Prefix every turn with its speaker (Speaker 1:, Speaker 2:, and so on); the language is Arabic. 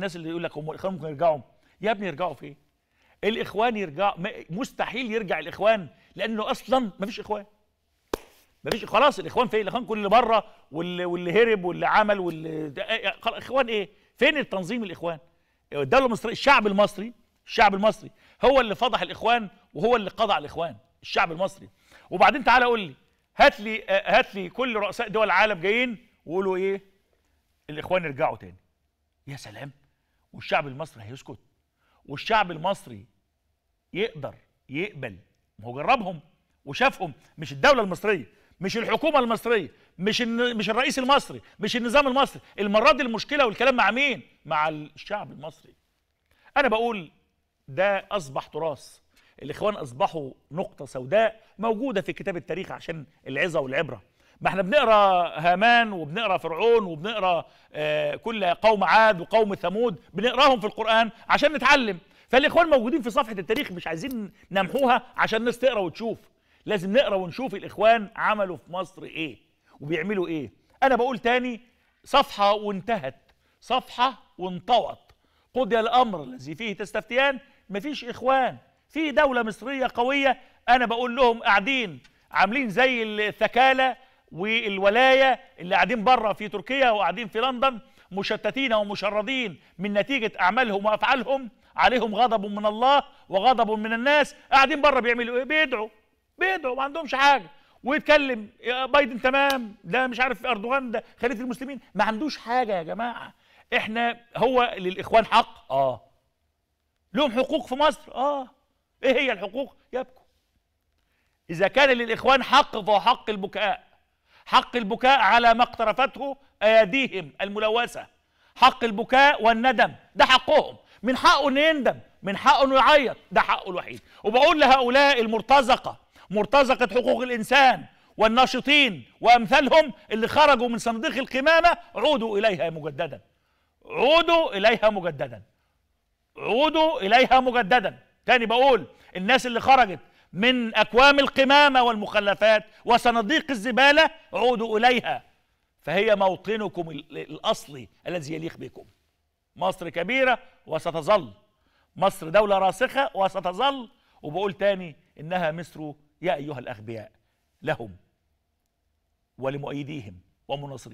Speaker 1: الناس اللي يقول لك هم الاخوان ممكن يرجعوا يا ابني يرجعوا فين إيه؟ الاخوان يرجع مستحيل يرجع الاخوان لانه اصلا ما فيش اخوان ما فيش خلاص الاخوان فين الاخوان كل اللي بره واللي, واللي هرب واللي عمل واللي إيه، إيه، اخوان ايه فين التنظيم الاخوان الدوله المصريه الشعب المصري الشعب المصري هو اللي فضح الاخوان وهو اللي قضى على الاخوان الشعب المصري وبعدين تعالى قول لي هات لي هات لي كل رؤساء دول العالم جايين وقولوا ايه الاخوان يرجعوا تاني يا سلام والشعب المصري هيسكت والشعب المصري يقدر يقبل ما هو جربهم وشافهم مش الدوله المصريه مش الحكومه المصريه مش مش الرئيس المصري مش النظام المصري المره دي المشكله والكلام مع مين مع الشعب المصري انا بقول ده اصبح تراث الاخوان اصبحوا نقطه سوداء موجوده في كتاب التاريخ عشان العظه والعبره ما احنا بنقرا هامان وبنقرا فرعون وبنقرا آه، كل قوم عاد وقوم ثمود بنقراهم في القران عشان نتعلم فالاخوان موجودين في صفحه التاريخ مش عايزين نمحوها عشان الناس تقرا وتشوف لازم نقرا ونشوف الاخوان عملوا في مصر ايه وبيعملوا ايه انا بقول تاني صفحه وانتهت صفحه وانطوت قضي الامر الذي فيه تستفتيان مفيش اخوان في دوله مصريه قويه انا بقول لهم قاعدين عاملين زي الثكاله والولايه اللي قاعدين بره في تركيا وقاعدين في لندن مشتتين ومشردين من نتيجه اعمالهم وافعالهم عليهم غضب من الله وغضب من الناس قاعدين بره بيعملوا ايه بيدعوا بيدعوا ما عندهمش حاجه ويتكلم بايدن تمام ده مش عارف اردوغان ده خليفه المسلمين ما عندوش حاجه يا جماعه احنا هو للاخوان حق اه لهم حقوق في مصر اه ايه هي الحقوق يبكوا اذا كان للاخوان حق فهو حق البكاء حق البكاء على ما اقترفته اياديهم الملوثه حق البكاء والندم ده حقهم من حقه انه يندم من حقه انه يعيط ده حقه الوحيد وبقول لهؤلاء المرتزقه مرتزقه حقوق الانسان والناشطين وامثالهم اللي خرجوا من صندوق القمامه عودوا اليها مجددا عودوا اليها مجددا عودوا اليها مجددا تاني بقول الناس اللي خرجت من أكوام القمامة والمخلفات وصناديق الزبالة عودوا إليها فهي موطنكم الأصلي الذي يليق بكم مصر كبيرة وستظل مصر دولة راسخة وستظل وبقول تاني إنها مصر يا أيها الأغبياء لهم ولمؤيديهم ومناصريهم